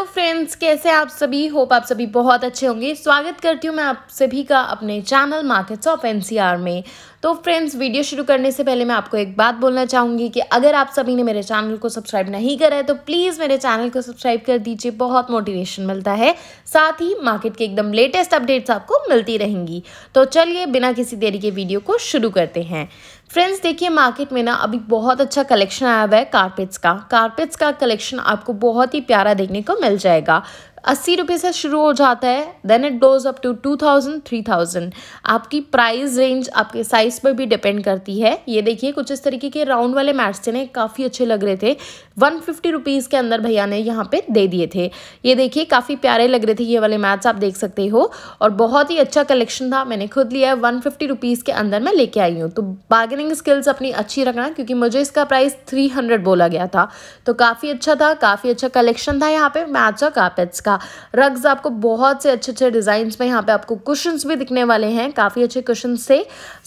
hello friends कैसे आप सभी होप आप सभी बहुत अच्छे होंगे स्वागत करती हूँ मैं आप सभी का अपने चैनल मार्केट्स ऑफ एनसीआर में तो फ्रेंड्स वीडियो शुरू करने से पहले मैं आपको एक बात बोलना चाहूँगी कि अगर आप सभी ने मेरे चैनल को सब्सक्राइब नहीं करा है तो प्लीज़ मेरे चैनल को सब्सक्राइब कर दीजिए बहुत मोटिवेशन मिलता है साथ ही मार्केट के एकदम लेटेस्ट अपडेट्स आपको मिलती रहेंगी तो चलिए बिना किसी देरी के वीडियो को शुरू करते हैं फ्रेंड्स देखिए मार्केट में ना अभी बहुत अच्छा कलेक्शन आया हुआ है कारपेट्स का कारपेट्स का कलेक्शन आपको बहुत ही प्यारा देखने को मिल जाएगा अस्सी रुपये से शुरू हो जाता है then it goes up to two thousand three thousand आपकी प्राइस रेंज आपके साइज़ पर भी डिपेंड करती है ये देखिए कुछ इस तरीके के राउंड वाले मैट्स थे ना काफ़ी अच्छे लग रहे थे वन फिफ्टी रुपीज़ के अंदर भैया ने यहाँ पे दे दिए थे ये देखिए काफ़ी प्यारे लग रहे थे ये वाले मैट्स आप देख सकते हो और बहुत ही अच्छा कलेक्शन था मैंने खुद लिया है वन फिफ्टी रुपीज़ के अंदर मैं लेके आई हूँ तो बार्गेनिंग स्किल्स अपनी अच्छी रखना क्योंकि मुझे इसका प्राइस थ्री हंड्रेड बोला गया था तो काफ़ी अच्छा था काफ़ी अच्छा कलेक्शन था यहाँ पर मैट्स और कापेट्स का का रग्स आपको बहुत से अच्छे अच्छे डिजाइन में यहाँ पे आपको क्वेश्चन भी दिखने वाले हैं काफ़ी अच्छे क्वेश्चन से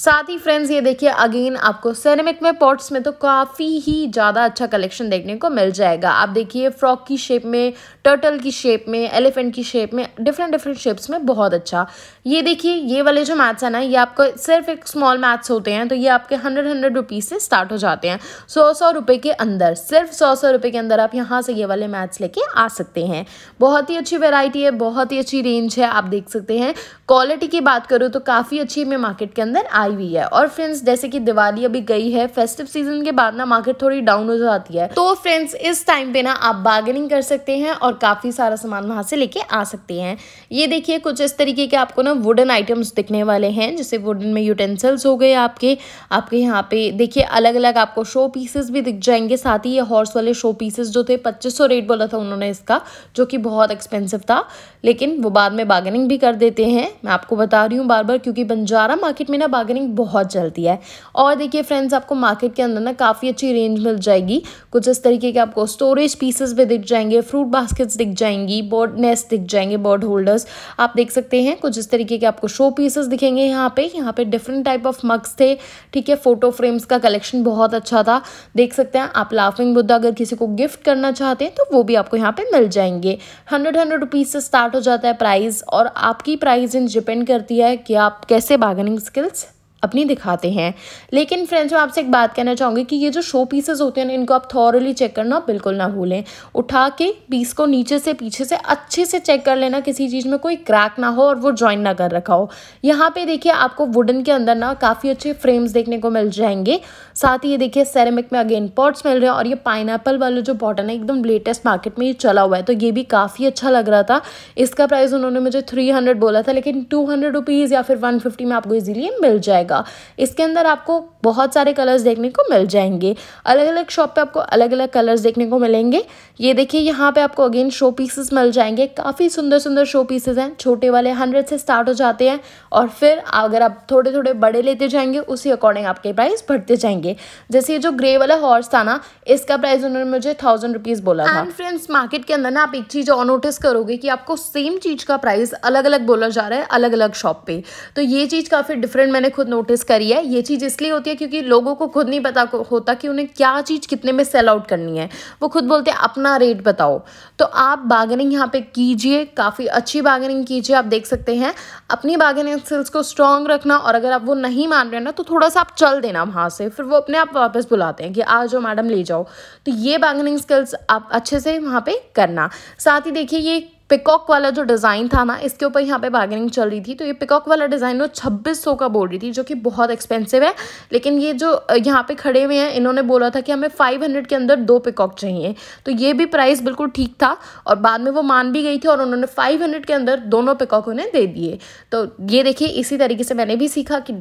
साथ ही फ्रेंड्स ये देखिए अगेन आपको सेनेमिक में पॉट्स में तो काफ़ी ही ज़्यादा अच्छा कलेक्शन देखने को मिल जाएगा आप देखिए फ्रॉक की शेप में टर्टल की शेप में एलिफेंट की शेप में डिफरेंट डिफरेंट शेप्स में बहुत अच्छा ये देखिए ये वाले जो मैथ्स है ना ये आपको सिर्फ एक स्मॉल मैथ्स होते हैं तो ये आपके हंड्रेड हंड्रेड रुपीज़ से स्टार्ट हो जाते हैं सौ सौ रुपए के अंदर सिर्फ सौ सौ रुपए के अंदर आप यहाँ से ये वाले मैथ्स लेके आ सकते हैं बहुत ही अच्छी वेराइटी है बहुत ही अच्छी रेंज है आप देख सकते हैं क्वालिटी की बात करूँ तो काफ़ी अच्छी मैं मार्केट के अंदर आई हुई है और फ्रेंड्स जैसे कि दिवाली अभी गई है फेस्टिव सीजन के बाद ना मार्केट थोड़ी डाउन हो जाती है तो फ्रेंड्स इस टाइम पे ना आप बार्गेनिंग कर सकते हैं और काफ़ी सारा सामान वहाँ से लेके आ सकते हैं ये देखिए कुछ इस तरीके के आपको ना वुडन आइटम्स दिखने वाले हैं जैसे वुडन में यूटेंसिल्स हो गए आपके आपके यहाँ पे देखिए अलग अलग आपको शो पीसेस भी दिख जाएंगे साथ ही ये हॉर्स वाले शो पीसेस जो थे पच्चीस रेट बोला था उन्होंने इसका जो कि बहुत एक्सपेंसिव था लेकिन वो बाद में बार्गेनिंग भी कर देते हैं मैं आपको बता रही हूँ बार बार क्योंकि बंजारा मार्केट में ना बार्गेनिंग बहुत चलती है और देखिए फ्रेंड्स आपको मार्केट के अंदर ना काफ़ी अच्छी रेंज मिल जाएगी कुछ इस तरीके के आपको स्टोरेज पीसेस भी दिख जाएंगे फ्रूट बास्केट्स दिख जाएंगी बर्ड नेस्ट दिख जाएंगे बर्ड होल्डर्स आप देख सकते हैं कुछ इस तरीके के आपको शो पीसेस दिखेंगे यहाँ पे यहाँ पे डिफरेंट टाइप ऑफ मग्स थे ठीक है फोटो फ्रेम्स का कलेक्शन बहुत अच्छा था देख सकते हैं आप लाफिंग बुद्धा अगर किसी को गिफ्ट करना चाहते हैं तो वो भी आपको यहाँ पे मिल जाएंगे हंड्रेड थर्ड हंड्रेड रुपीज़ से स्टार्ट हो जाता है प्राइस और आपकी प्राइस इन डिपेंड करती है कि आप कैसे बार्गेनिंग स्किल्स अपनी दिखाते हैं लेकिन फ्रेंड्स मैं आपसे एक बात कहना चाहूँगी कि ये जो शो पीसेज होते हैं ना इनको आप थॉरली चेक करना बिल्कुल ना भूलें उठा के पीस को नीचे से पीछे से अच्छे से चेक कर लेना किसी चीज़ में कोई क्रैक ना हो और वो ज्वाइन ना कर रखा हो यहाँ पे देखिए आपको वुडन के अंदर ना काफ़ी अच्छे फ्रेम्स देखने को मिल जाएंगे साथ ही ये देखिए सेरेमिक में अगेन पॉट्स मिल रहे हैं और ये पाइन वाले जो बॉटन है एकदम लेटेस्ट मार्केट में ये चला हुआ है तो ये भी काफ़ी अच्छा लग रहा था इसका प्राइस उन्होंने मुझे थ्री बोला था लेकिन टू हंड्रेड या फिर वन में आपको ईजिली मिल जाएगा मिलेगा इसके अंदर आपको बहुत सारे कलर्स देखने को मिल जाएंगे अलग अलग शॉप पे आपको अलग अलग कलर्स देखने को मिलेंगे ये देखिए यहाँ पे आपको अगेन शो पीसेस मिल जाएंगे काफ़ी सुंदर सुंदर शो पीसेस हैं छोटे वाले हंड्रेड से स्टार्ट हो जाते हैं और फिर अगर आप थोड़े थोड़े बड़े लेते जाएंगे उसी अकॉर्डिंग आपके प्राइस बढ़ते जाएंगे जैसे ये जो ग्रे वाला हॉर्स था ना इसका प्राइस उन्होंने मुझे थाउजेंड रुपीज़ बोला था फ्रेंड्स मार्केट के अंदर ना आप एक चीज़ और नोटिस करोगे कि आपको सेम चीज़ का प्राइस अलग अलग बोला जा रहा है अलग अलग शॉप पे तो ये चीज़ काफ़ी डिफरेंट मैंने खुद नोट नोटिस करी है ये चीज़ इसलिए होती है क्योंकि लोगों को खुद नहीं पता होता कि उन्हें क्या चीज़ कितने में सेल आउट करनी है वो खुद बोलते हैं अपना रेट बताओ तो आप बार्गेनिंग यहाँ पे कीजिए काफ़ी अच्छी बार्गेनिंग कीजिए आप देख सकते हैं अपनी बार्गेनिंग स्किल्स को स्ट्रॉन्ग रखना और अगर आप वो नहीं मान रहे ना तो थोड़ा सा आप चल देना वहाँ से फिर वो अपने आप वापस बुलाते हैं कि आ जाओ मैडम ले जाओ तो ये बार्गेनिंग स्किल्स आप अच्छे से वहाँ पर करना साथ ही देखिए ये पिकॉक वाला जो डिज़ाइन था ना इसके ऊपर यहाँ पे बार्गेनिंग चल रही थी तो ये पिकॉक वाला डिज़ाइन वो छब्बीस सौ का बोल रही थी जो कि बहुत एक्सपेंसिव है लेकिन ये जो यहाँ पे खड़े हुए हैं इन्होंने बोला था कि हमें फाइव हंड्रेड के अंदर दो पिकॉक चाहिए तो ये भी प्राइस बिल्कुल ठीक था और बाद में वो मान भी गई थी और उन्होंने फाइव हंड्रेड के अंदर दोनों पिकॉक उन्हें दे दिए तो ये देखिए इसी तरीके से मैंने भी सीखा कि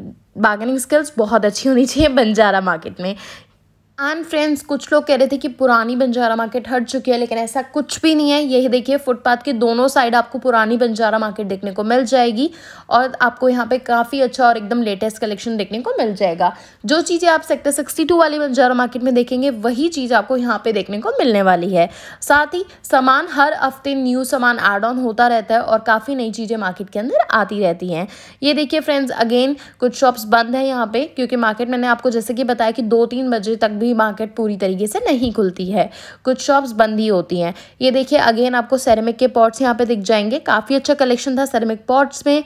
बार्गेनिंग स्किल्स बहुत अच्छी होनी चाहिए बंजारा मार्केट में एंड फ्रेंड्स कुछ लोग कह रहे थे कि पुरानी बंजारा मार्केट हट चुकी है लेकिन ऐसा कुछ भी नहीं है ये देखिए फुटपाथ के दोनों साइड आपको पुरानी बंजारा मार्केट देखने को मिल जाएगी और आपको यहाँ पे काफ़ी अच्छा और एकदम लेटेस्ट कलेक्शन देखने को मिल जाएगा जो चीज़ें आप सेक्टर सिक्सटी टू वाली बंजारा मार्केट में देखेंगे वही चीज़ आपको यहाँ पर देखने को मिलने वाली है साथ ही सामान हर हफ्ते न्यू सामान एड ऑन होता रहता है और काफ़ी नई चीज़ें मार्केट के अंदर आती रहती हैं ये देखिए फ्रेंड्स अगेन कुछ शॉप्स बंद हैं यहाँ पर क्योंकि मार्केट मैंने आपको जैसे कि बताया कि दो तीन बजे तक भी भी मार्केट पूरी तरीके से नहीं खुलती है कुछ शॉप्स बंद ही होती हैं ये देखिए अगेन आपको सेरेमिक के पॉट्स यहाँ पे दिख जाएंगे काफ़ी अच्छा कलेक्शन था सेरेमिक पॉट्स में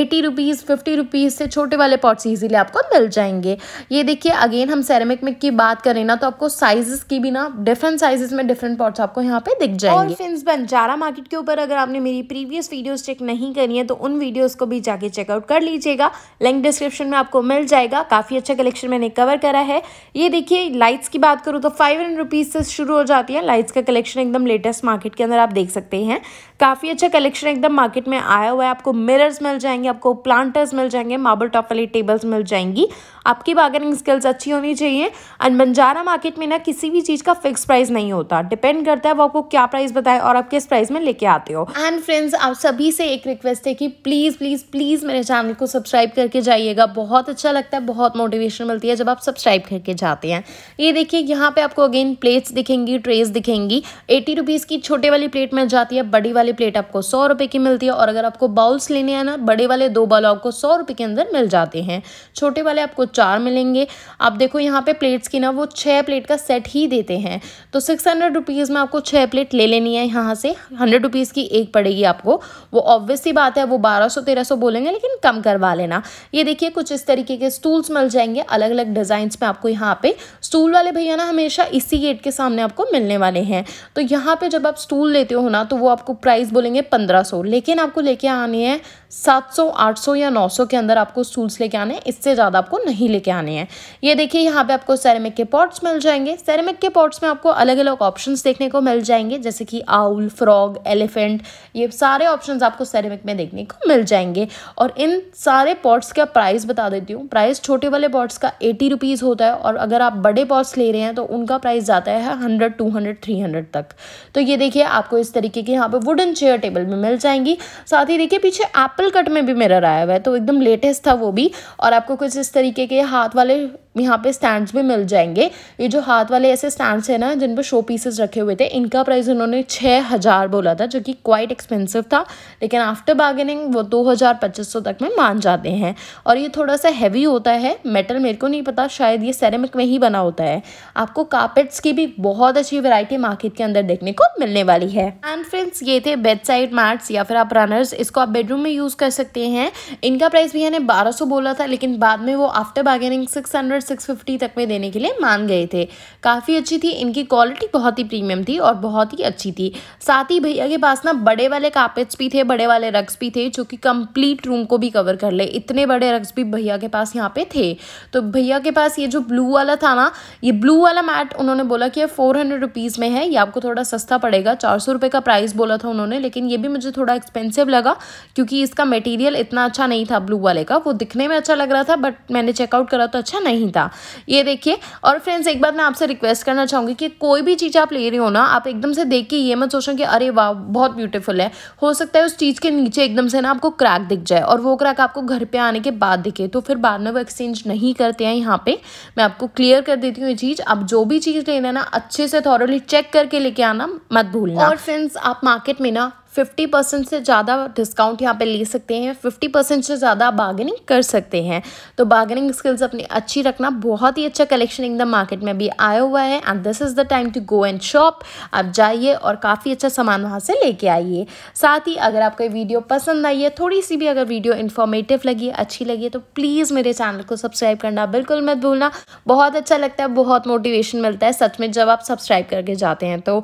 एटी रुपीज़ फिफ्टी रुपीज़ से छोटे वाले पॉट्स ईजिली आपको मिल जाएंगे ये देखिए अगेन हम सेरेमिक में की बात करें ना तो आपको साइजेस की भी ना डिफरेंट साइजेस में डिफरेंट पॉट्स आपको यहाँ पे दिख जाएंगे फिंस बंजारा मार्केट के ऊपर अगर आपने मेरी प्रीवियस वीडियोज चेक नहीं करी है तो उन वीडियोज को भी जाके चेकआउट कर लीजिएगा लिंक डिस्क्रिप्शन में आपको मिल जाएगा काफ़ी अच्छा कलेक्शन मैंने कवर करा है ये देखिए लाइट्स की बात करूँ तो फाइव हंड्रेड रुपीज़ से शुरू हो जाती है लाइट्स का कलेक्शन एकदम लेटेस्ट मार्केट के अंदर आप देख सकते हैं काफ़ी अच्छा कलेक्शन एकदम मार्केट में आया हुआ है आपको मिरर्स मिल जाएंगे आपको प्लांटर्स मिल जाएंगे मार्बल टॉप वाली टेबल्स मिल जाएंगी आपकी बार्गेनिंग स्किल्स अच्छी होनी चाहिए एंड बंजारा मार्केट में ना किसी भी चीज़ का फिक्स प्राइस नहीं होता डिपेंड करता है वो आपको क्या प्राइस बताए और आप किस प्राइस में लेके आते हो एंड फ्रेंड्स आप सभी से एक रिक्वेस्ट है कि प्लीज़ प्लीज़ प्लीज़ मेरे चैनल को सब्सक्राइब करके जाइएगा बहुत अच्छा लगता है बहुत मोटिवेशन मिलती है जब आप सब्सक्राइब करके जाते हैं ये देखिए यहाँ पे आपको अगेन प्लेट्स दिखेंगी ट्रेस दिखेंगी एटी रुपीज़ की छोटे वाली प्लेट में जाती है बड़ी वाली प्लेट आपको सौ रुपये की मिलती है और अगर आपको बाउल्स लेने हैं ना बड़े वाले दो बाउल आपको सौ रुपये के अंदर मिल जाते हैं छोटे वाले आपको चार मिलेंगे आप देखो यहाँ पे प्लेट्स की ना वो छः प्लेट का सेट ही देते हैं तो सिक्स हंड्रेड रुपीज़ में आपको छः प्लेट ले लेनी है यहाँ से हंड्रेड रुपीज़ की एक पड़ेगी आपको वो ऑब्वियस बात है वो बारह सौ तेरह सौ बोलेंगे लेकिन कम करवा लेना ये देखिए कुछ इस तरीके के स्टूल्स मिल जाएंगे अलग अलग डिज़ाइंस में आपको यहाँ पे स्टूल वाले भैया ना हमेशा इसी गेट के सामने आपको मिलने वाले हैं तो यहाँ पर जब आप स्टूल लेते हो ना तो वो आपको प्राइस बोलेंगे पंद्रह सौ लेकिन आपको लेके आनी है सात सौ आठ सौ या नौ सौ के अंदर आपको स्टूल्स लेके आने हैं इससे ज़्यादा आपको नहीं नहीं लेके आने हैं ये देखिए यहाँ पे आपको सेरेमिक के पॉट्स मिल जाएंगे सेरेमिक के पॉट्स में आपको अलग अलग ऑप्शन देखने को मिल जाएंगे जैसे कि आउल फ्रॉग एलिफेंट ये सारे ऑप्शन आपको सेरेमिक में देखने को मिल जाएंगे और इन सारे पॉट्स का प्राइस बता देती हूँ प्राइस छोटे वाले पॉट्स का एटी रुपीज़ होता है और अगर आप बड़े पॉट्स ले रहे हैं तो उनका प्राइस जाता है hundred two hundred three hundred तक तो ये देखिए आपको इस तरीके की यहाँ पे वुडन चेयर टेबल में मिल जाएंगी साथ ही देखिए पीछे एप्पल कट में भी मेरा आया हुआ है तो एकदम लेटेस्ट था वो भी और आपको कुछ इस तरीके के हाथ वाले यहाँ पे स्टैंड्स भी मिल जाएंगे ये जो हाथ वाले ऐसे स्टैंड्स हैं ना जिन पर शो पीसेस रखे हुए थे इनका प्राइस उन्होंने छः हज़ार बोला था जो कि क्वाइट एक्सपेंसिव था लेकिन आफ्टर बार्गेनिंग वो दो हज़ार पच्चीस सौ तक में मान जाते हैं और ये थोड़ा सा हैवी होता है मेटल मेरे को नहीं पता शायद ये सेरेमिक में ही बना होता है आपको कार्पेट्स की भी बहुत अच्छी वेराइटी मार्केट के अंदर देखने को मिलने वाली है एंड फ्रेंड्स ये थे बेड साइड मैट्स या फिर आप रनर्स इसको आप बेडरूम में यूज़ कर सकते हैं इनका प्राइस भी मैंने बारह बोला था लेकिन बाद में वो आफ्टर बार्गेनिंग सिक्स हंड्रेड और सिक्स फिफ्टी तक में देने के लिए मान गए थे काफ़ी अच्छी थी इनकी क्वालिटी बहुत ही प्रीमियम थी और बहुत ही अच्छी थी साथ ही भैया के पास ना बड़े वाले कापेट्स भी थे बड़े वाले रग्स भी थे जो कि कंप्लीट रूम को भी कवर कर ले इतने बड़े रग्स भी भैया के पास यहाँ पे थे तो भैया के पास ये जो ब्लू वाला था ना ये ब्लू वाला मैट उन्होंने बोला कि फोर हंड्रेड रुपीज़ में है ये आपको थोड़ा सस्ता पड़ेगा चार सौ रुपये का प्राइस बोला था उन्होंने लेकिन ये भी मुझे थोड़ा एक्सपेंसिव लगा क्योंकि इसका मटेरियल इतना अच्छा नहीं था ब्लू वाले का वो दिखने में अच्छा लग रहा था बट मैंने चेकआउट करा तो अच्छा नहीं नहीं था ये देखिए और फ्रेंड्स एक बार मैं आपसे रिक्वेस्ट करना चाहूँगी कि कोई भी चीज़ आप ले रहे हो ना आप एकदम से देख के ये मत सोचो कि अरे वाह बहुत ब्यूटीफुल है हो सकता है उस चीज़ के नीचे एकदम से ना आपको क्रैक दिख जाए और वो क्रैक आपको घर पर आने के बाद दिखे तो फिर बाद में वो एक्सचेंज नहीं करते हैं यहाँ पर मैं आपको क्लियर कर देती हूँ ये चीज़ आप जो भी चीज़ लेना ना अच्छे से थॉरली चेक करके लेके आना मत भूलना और फ्रेंड्स आप मार्केट में ना फिफ्टी परसेंट से ज़्यादा डिस्काउंट यहाँ पे ले सकते हैं फिफ्टी परसेंट से ज़्यादा आप बार्गेनिंग कर सकते हैं तो बार्गेनिंग स्किल्स अपनी अच्छी रखना बहुत ही अच्छा कलेक्शन द मार्केट में भी आया हुआ है and this is the time to go and shop आप जाइए और काफ़ी अच्छा सामान वहाँ से लेके आइए साथ ही अगर आपको वीडियो पसंद आई है थोड़ी सी भी अगर वीडियो इन्फॉर्मेटिव लगी अच्छी लगी तो प्लीज़ मेरे चैनल को सब्सक्राइब करना बिल्कुल मत भूलना बहुत अच्छा लगता है बहुत मोटिवेशन मिलता है सच में जब आप सब्सक्राइब करके जाते हैं तो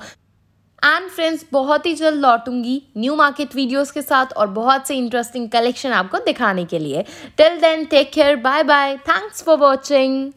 एंड फ्रेंड्स बहुत ही जल्द लौटूंगी न्यू मार्केट वीडियोस के साथ और बहुत से इंटरेस्टिंग कलेक्शन आपको दिखाने के लिए till then take care bye bye thanks for watching